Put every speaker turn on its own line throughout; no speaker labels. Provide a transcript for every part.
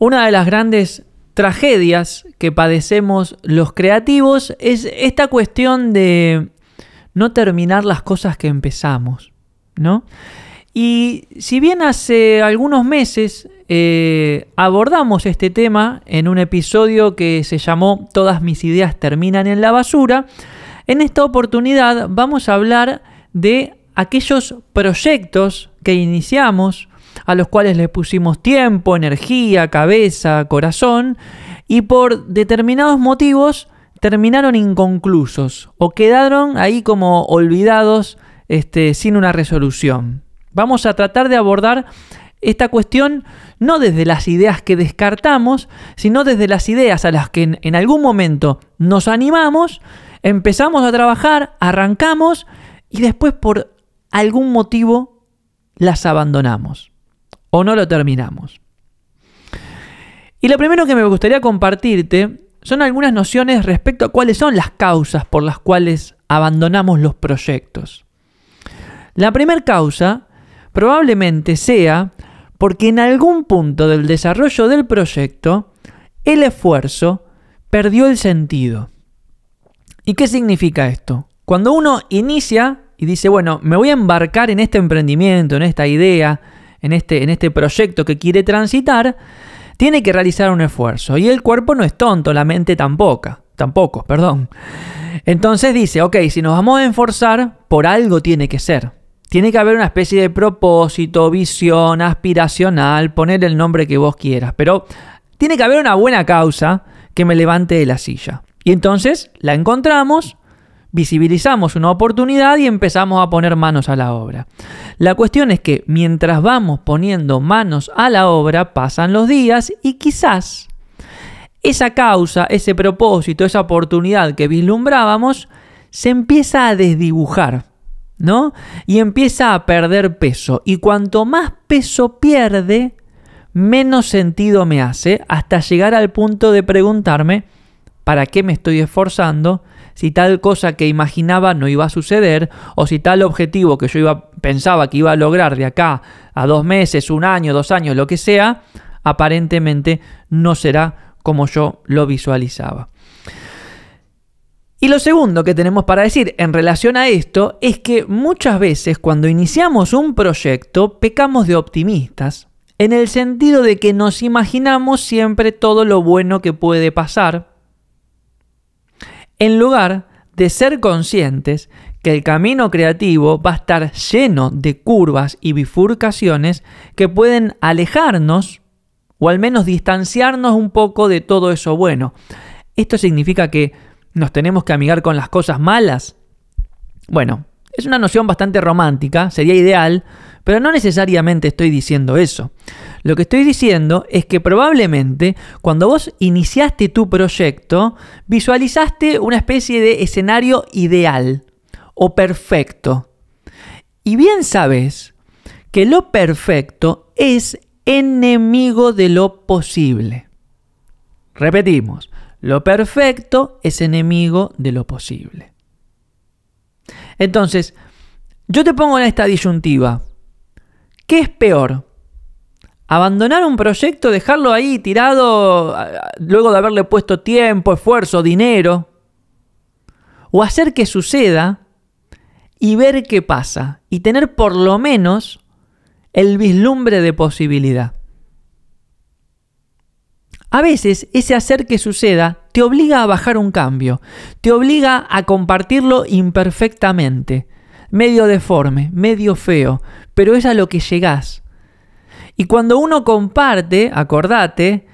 Una de las grandes tragedias que padecemos los creativos es esta cuestión de no terminar las cosas que empezamos, ¿no? Y si bien hace algunos meses eh, abordamos este tema en un episodio que se llamó Todas mis ideas terminan en la basura, en esta oportunidad vamos a hablar de aquellos proyectos que iniciamos a los cuales le pusimos tiempo, energía, cabeza, corazón, y por determinados motivos terminaron inconclusos o quedaron ahí como olvidados este, sin una resolución. Vamos a tratar de abordar esta cuestión no desde las ideas que descartamos, sino desde las ideas a las que en algún momento nos animamos, empezamos a trabajar, arrancamos y después por algún motivo las abandonamos o no lo terminamos. Y lo primero que me gustaría compartirte son algunas nociones respecto a cuáles son las causas por las cuales abandonamos los proyectos. La primera causa probablemente sea porque en algún punto del desarrollo del proyecto el esfuerzo perdió el sentido. ¿Y qué significa esto? Cuando uno inicia y dice, bueno, me voy a embarcar en este emprendimiento, en esta idea, en este, en este proyecto que quiere transitar, tiene que realizar un esfuerzo. Y el cuerpo no es tonto, la mente tampoco. Tampoco, perdón. Entonces dice, ok, si nos vamos a enforzar, por algo tiene que ser. Tiene que haber una especie de propósito, visión, aspiracional, poner el nombre que vos quieras, pero tiene que haber una buena causa que me levante de la silla. Y entonces la encontramos, visibilizamos una oportunidad y empezamos a poner manos a la obra. La cuestión es que mientras vamos poniendo manos a la obra, pasan los días y quizás esa causa, ese propósito, esa oportunidad que vislumbrábamos, se empieza a desdibujar, ¿no? Y empieza a perder peso. Y cuanto más peso pierde, menos sentido me hace hasta llegar al punto de preguntarme, ¿para qué me estoy esforzando? si tal cosa que imaginaba no iba a suceder o si tal objetivo que yo iba, pensaba que iba a lograr de acá a dos meses, un año, dos años, lo que sea, aparentemente no será como yo lo visualizaba. Y lo segundo que tenemos para decir en relación a esto es que muchas veces cuando iniciamos un proyecto pecamos de optimistas, en el sentido de que nos imaginamos siempre todo lo bueno que puede pasar, en lugar de ser conscientes que el camino creativo va a estar lleno de curvas y bifurcaciones que pueden alejarnos o al menos distanciarnos un poco de todo eso bueno. ¿Esto significa que nos tenemos que amigar con las cosas malas? Bueno, es una noción bastante romántica, sería ideal, pero no necesariamente estoy diciendo eso. Lo que estoy diciendo es que probablemente cuando vos iniciaste tu proyecto, visualizaste una especie de escenario ideal o perfecto. Y bien sabes que lo perfecto es enemigo de lo posible. Repetimos, lo perfecto es enemigo de lo posible. Entonces, yo te pongo en esta disyuntiva. ¿Qué es peor? Abandonar un proyecto, dejarlo ahí tirado luego de haberle puesto tiempo, esfuerzo, dinero. O hacer que suceda y ver qué pasa. Y tener por lo menos el vislumbre de posibilidad. A veces ese hacer que suceda te obliga a bajar un cambio, te obliga a compartirlo imperfectamente, medio deforme, medio feo, pero es a lo que llegás, y cuando uno comparte, acordate,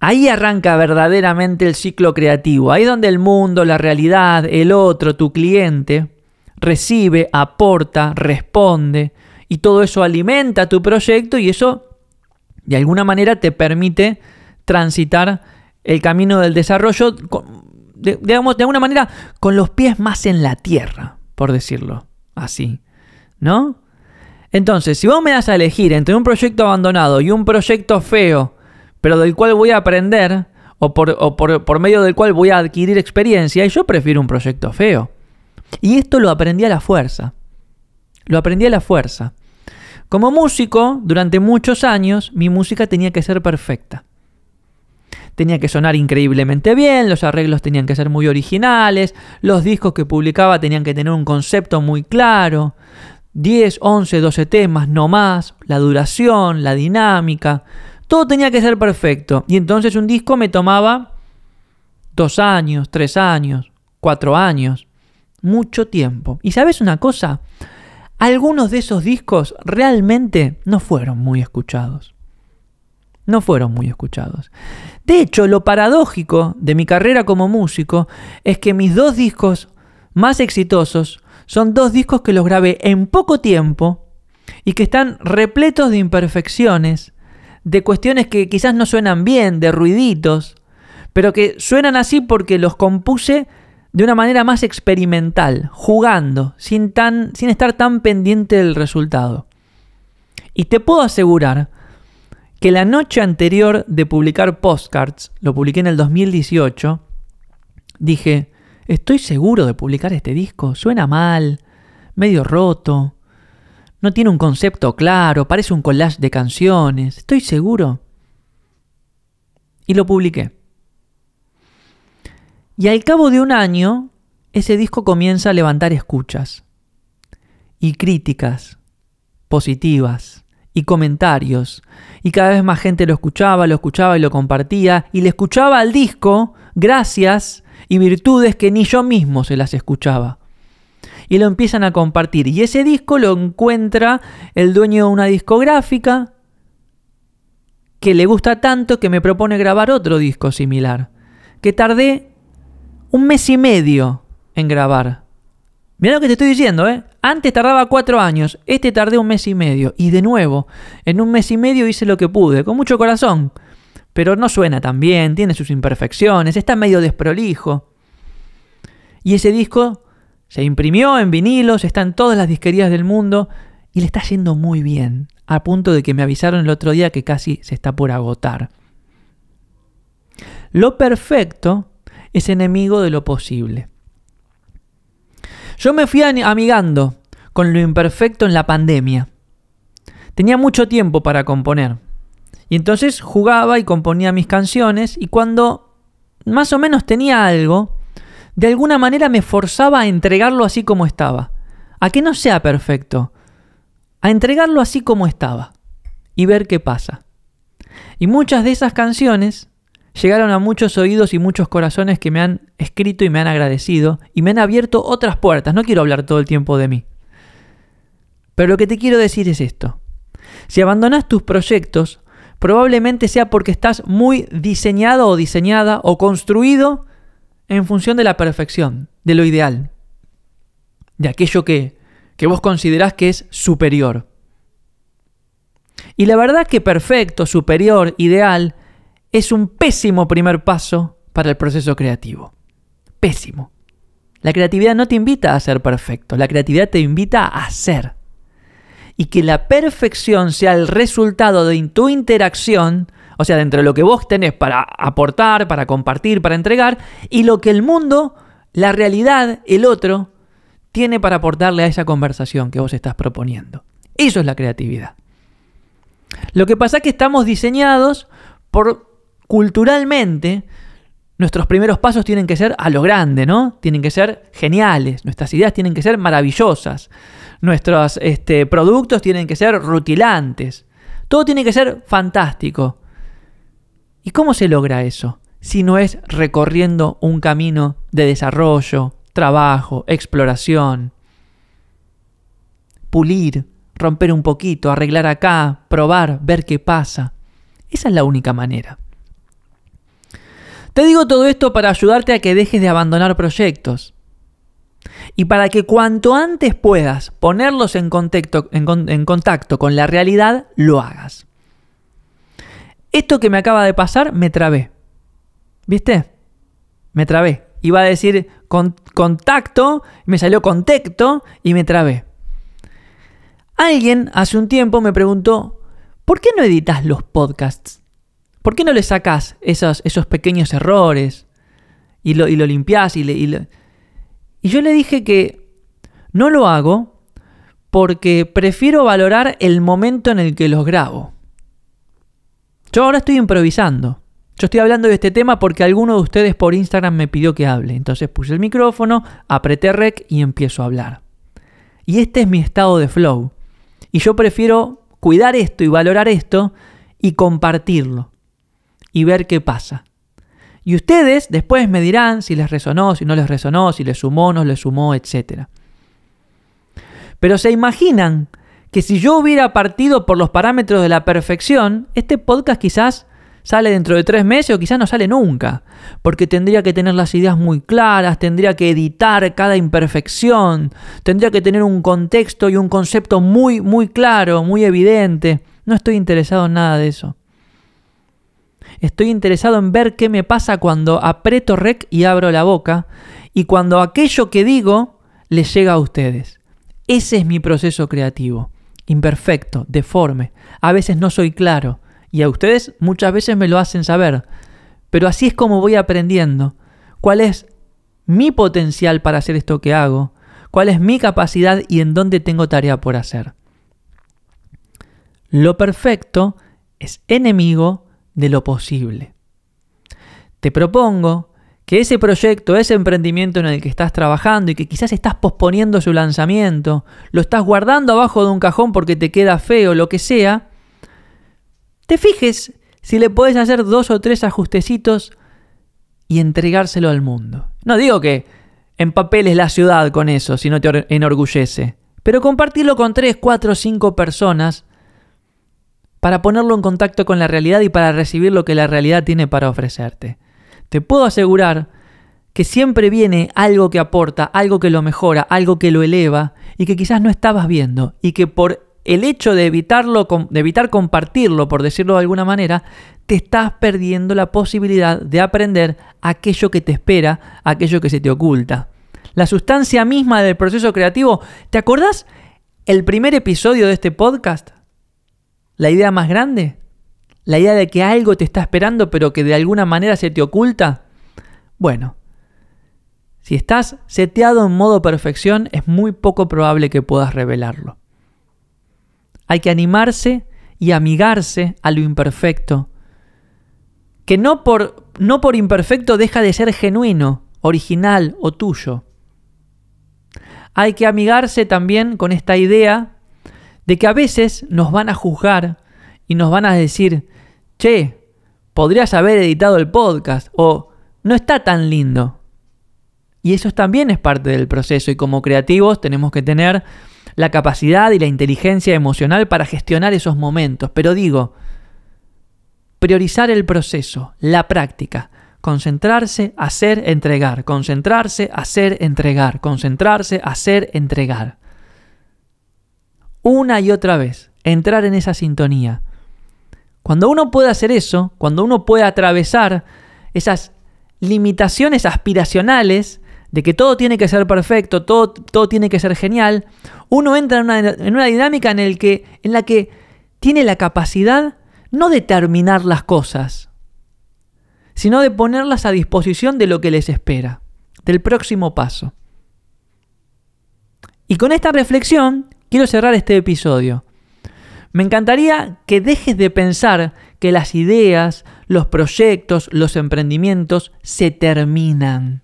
ahí arranca verdaderamente el ciclo creativo, ahí donde el mundo, la realidad, el otro, tu cliente, recibe, aporta, responde, y todo eso alimenta tu proyecto y eso de alguna manera te permite transitar el camino del desarrollo, digamos, de alguna manera con los pies más en la tierra, por decirlo así, ¿no? Entonces, si vos me das a elegir entre un proyecto abandonado y un proyecto feo, pero del cual voy a aprender, o por, medio del cual voy a adquirir experiencia, yo prefiero un proyecto feo. Y esto lo aprendí a la fuerza. Lo aprendí a la fuerza. Como músico, durante muchos años, mi música tenía que ser perfecta. Tenía que sonar increíblemente bien, los arreglos tenían que ser muy originales, los discos que publicaba tenían que tener un concepto muy claro, 10, 11, 12 temas, no más, la duración, la dinámica, todo tenía que ser perfecto. Y entonces un disco me tomaba dos años, tres años, cuatro años, mucho tiempo. Y sabes una cosa, algunos de esos discos realmente no fueron muy escuchados. No fueron muy escuchados. De hecho, lo paradójico de mi carrera como músico es que mis dos discos más exitosos son dos discos que los grabé en poco tiempo y que están repletos de imperfecciones, de cuestiones que quizás no suenan bien, de ruiditos, pero que suenan así porque los compuse de una manera más experimental, jugando, sin, tan, sin estar tan pendiente del resultado. Y te puedo asegurar que la noche anterior de publicar Postcards, lo publiqué en el 2018, dije, Estoy seguro de publicar este disco. Suena mal, medio roto. No tiene un concepto claro, parece un collage de canciones. Estoy seguro. Y lo publiqué. Y al cabo de un año, ese disco comienza a levantar escuchas y críticas positivas y comentarios. Y cada vez más gente lo escuchaba, lo escuchaba y lo compartía. Y le escuchaba al disco gracias y virtudes que ni yo mismo se las escuchaba. Y lo empiezan a compartir. Y ese disco lo encuentra el dueño de una discográfica que le gusta tanto que me propone grabar otro disco similar. Que tardé un mes y medio en grabar. Mira lo que te estoy diciendo, ¿eh? Antes tardaba cuatro años, este tardé un mes y medio. Y de nuevo, en un mes y medio hice lo que pude, con mucho corazón pero no suena tan bien, tiene sus imperfecciones, está medio desprolijo. Y ese disco se imprimió en vinilos, está en todas las disquerías del mundo y le está yendo muy bien, a punto de que me avisaron el otro día que casi se está por agotar. Lo perfecto es enemigo de lo posible. Yo me fui amigando con lo imperfecto en la pandemia. Tenía mucho tiempo para componer, y entonces jugaba y componía mis canciones y cuando más o menos tenía algo, de alguna manera me forzaba a entregarlo así como estaba. A que no sea perfecto. A entregarlo así como estaba. Y ver qué pasa. Y muchas de esas canciones llegaron a muchos oídos y muchos corazones que me han escrito y me han agradecido y me han abierto otras puertas. No quiero hablar todo el tiempo de mí. Pero lo que te quiero decir es esto. Si abandonas tus proyectos, probablemente sea porque estás muy diseñado o diseñada o construido en función de la perfección, de lo ideal, de aquello que, que vos considerás que es superior. Y la verdad que perfecto, superior, ideal, es un pésimo primer paso para el proceso creativo. Pésimo. La creatividad no te invita a ser perfecto, la creatividad te invita a ser y que la perfección sea el resultado de tu interacción, o sea, dentro de lo que vos tenés para aportar, para compartir, para entregar, y lo que el mundo, la realidad, el otro, tiene para aportarle a esa conversación que vos estás proponiendo. Eso es la creatividad. Lo que pasa es que estamos diseñados por culturalmente nuestros primeros pasos tienen que ser a lo grande, ¿no? Tienen que ser geniales, nuestras ideas tienen que ser maravillosas, nuestros este, productos tienen que ser rutilantes, todo tiene que ser fantástico. ¿Y cómo se logra eso? Si no es recorriendo un camino de desarrollo, trabajo, exploración, pulir, romper un poquito, arreglar acá, probar, ver qué pasa. Esa es la única manera. Te digo todo esto para ayudarte a que dejes de abandonar proyectos. Y para que cuanto antes puedas ponerlos en contacto, en, con, contacto con la realidad, lo hagas. Esto que me acaba de pasar, me trabé. ¿Viste? Me trabé. Iba a decir contacto, me salió contacto y me trabé. Alguien hace un tiempo me preguntó, ¿por qué no editas los podcasts? ¿Por qué no le sacas esos, pequeños errores y lo, limpias? Y, y yo le dije que no lo hago porque prefiero valorar el momento en el que los grabo. Yo ahora estoy improvisando. Yo estoy hablando de este tema porque alguno de ustedes por Instagram me pidió que hable. Entonces puse el micrófono, apreté rec y empiezo a hablar. Y este es mi estado de flow. Y yo prefiero cuidar esto y valorar esto y compartirlo y ver qué pasa. Y ustedes después me dirán si les resonó, si no les resonó, si les sumó, no les sumó, etc. Pero se imaginan que si yo hubiera partido por los parámetros de la perfección, este podcast quizás sale dentro de tres meses o quizás no sale nunca, porque tendría que tener las ideas muy claras, tendría que editar cada imperfección, tendría que tener un contexto y un concepto muy, muy claro, muy evidente. No estoy interesado en nada de eso. Estoy interesado en ver qué me pasa cuando aprieto rec y abro la boca y cuando aquello que digo les llega a ustedes. Ese es mi proceso creativo. Imperfecto, deforme. A veces no soy claro y a ustedes muchas veces me lo hacen saber. Pero así es como voy aprendiendo cuál es mi potencial para hacer esto que hago, cuál es mi capacidad y en dónde tengo tarea por hacer. Lo perfecto es enemigo de lo posible. Te propongo que ese proyecto, ese emprendimiento en el que estás trabajando y que quizás estás posponiendo su lanzamiento, lo estás guardando abajo de un cajón porque te queda feo, lo que sea, te fijes si le puedes hacer dos o tres ajustecitos y entregárselo al mundo. No digo que empapeles la ciudad con eso si no te enorgullece, pero compartirlo con tres, cuatro, o cinco personas para ponerlo en contacto con la realidad y para recibir lo que la realidad tiene para ofrecerte. Te puedo asegurar que siempre viene algo que aporta, algo que lo mejora, algo que lo eleva y que quizás no estabas viendo y que por el hecho de evitarlo, de evitar compartirlo, por decirlo de alguna manera, te estás perdiendo la posibilidad de aprender aquello que te espera, aquello que se te oculta. La sustancia misma del proceso creativo, ¿te acordás el primer episodio de este podcast? la idea más grande, la idea de que algo te está esperando pero que de alguna manera se te oculta. Bueno, si estás seteado en modo perfección es muy poco probable que puedas revelarlo. Hay que animarse y amigarse a lo imperfecto, que no por, no por imperfecto deja de ser genuino, original o tuyo. Hay que amigarse también con esta idea de que a veces nos van a juzgar y nos van a decir, che, podrías haber editado el podcast o no está tan lindo. Y eso también es parte del proceso y como creativos tenemos que tener la capacidad y la inteligencia emocional para gestionar esos momentos. Pero digo, priorizar el proceso, la práctica, concentrarse, hacer, entregar, concentrarse, hacer, entregar, concentrarse, hacer, entregar una y otra vez, entrar en esa sintonía. Cuando uno puede hacer eso, cuando uno puede atravesar esas limitaciones aspiracionales de que todo tiene que ser perfecto, todo, todo tiene que ser genial, uno entra en una, dinámica en, el que, en la que tiene la capacidad no de terminar las cosas, sino de ponerlas a disposición de lo que les espera, del próximo paso. Y con esta reflexión quiero cerrar este episodio. Me encantaría que dejes de pensar que las ideas, los proyectos, los emprendimientos se terminan.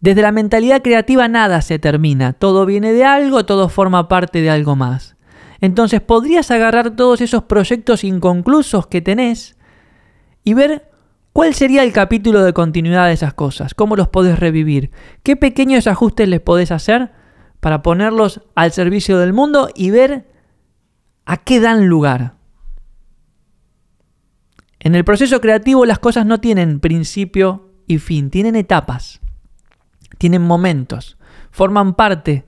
Desde la mentalidad creativa nada se termina, todo viene de algo, todo forma parte de algo más. Entonces podrías agarrar todos esos proyectos inconclusos que tenés y ver ¿Cuál sería el capítulo de continuidad de esas cosas? ¿Cómo los podés revivir? ¿Qué pequeños ajustes les podés hacer para ponerlos al servicio del mundo y ver a qué dan lugar? En el proceso creativo las cosas no tienen principio y fin, tienen etapas, tienen momentos, forman parte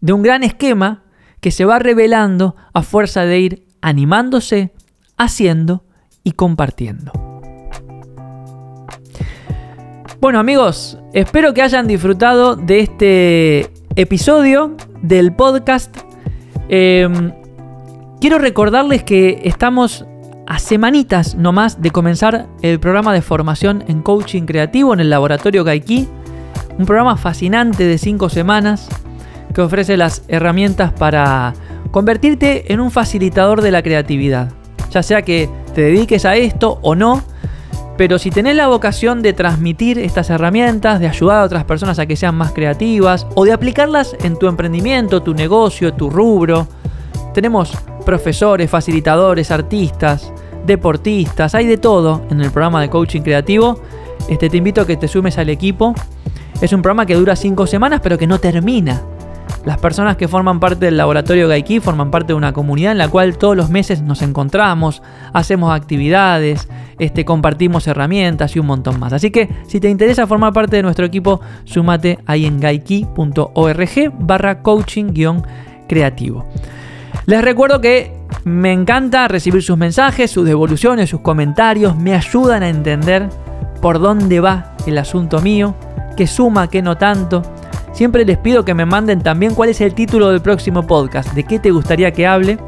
de un gran esquema que se va revelando a fuerza de ir animándose, haciendo y compartiendo. Bueno amigos, espero que hayan disfrutado de este episodio del podcast. Em, quiero recordarles que estamos a semanitas nomás de comenzar el programa de formación en coaching creativo en el laboratorio Gaiki. Un programa fascinante de cinco semanas que ofrece las herramientas para convertirte en un facilitador de la creatividad. Ya sea que te dediques a esto o no, pero si tenés la vocación de transmitir estas herramientas, de ayudar a otras personas a que sean más creativas o de aplicarlas en tu emprendimiento, tu negocio, tu rubro, tenemos profesores, facilitadores, artistas, deportistas, hay de todo en el programa de coaching creativo. Este, te invito a que te sumes al equipo. Es un programa que dura 5 semanas pero que no termina. Las personas que forman parte del laboratorio Gaiki forman parte de una comunidad en la cual todos los meses nos encontramos, hacemos actividades, este, compartimos herramientas y un montón más. Así que si te interesa formar parte de nuestro equipo, sumate ahí en gaiki.org barra coaching-creativo. Les recuerdo que me encanta recibir sus mensajes, sus devoluciones, sus comentarios, me ayudan a entender por dónde va el asunto mío, qué suma, qué no tanto Siempre les pido que me manden también cuál es el título del próximo podcast, de qué te gustaría que hable.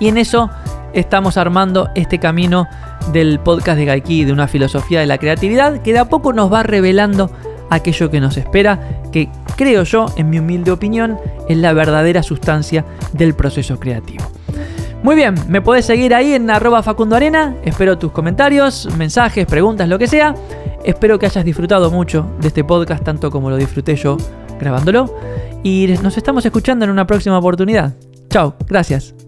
Y en eso estamos armando este camino del podcast de Gaiki, de una filosofía de la creatividad que de a poco nos va revelando aquello que nos espera, que creo yo, en mi humilde opinión, es la verdadera sustancia del proceso creativo. Muy bien, me podés seguir ahí en arroba Facundo Arena, espero tus comentarios, mensajes, preguntas, lo que sea. Espero que hayas disfrutado mucho de este podcast, tanto como lo disfruté yo grabándolo. Y nos estamos escuchando en una próxima oportunidad. Chao, gracias.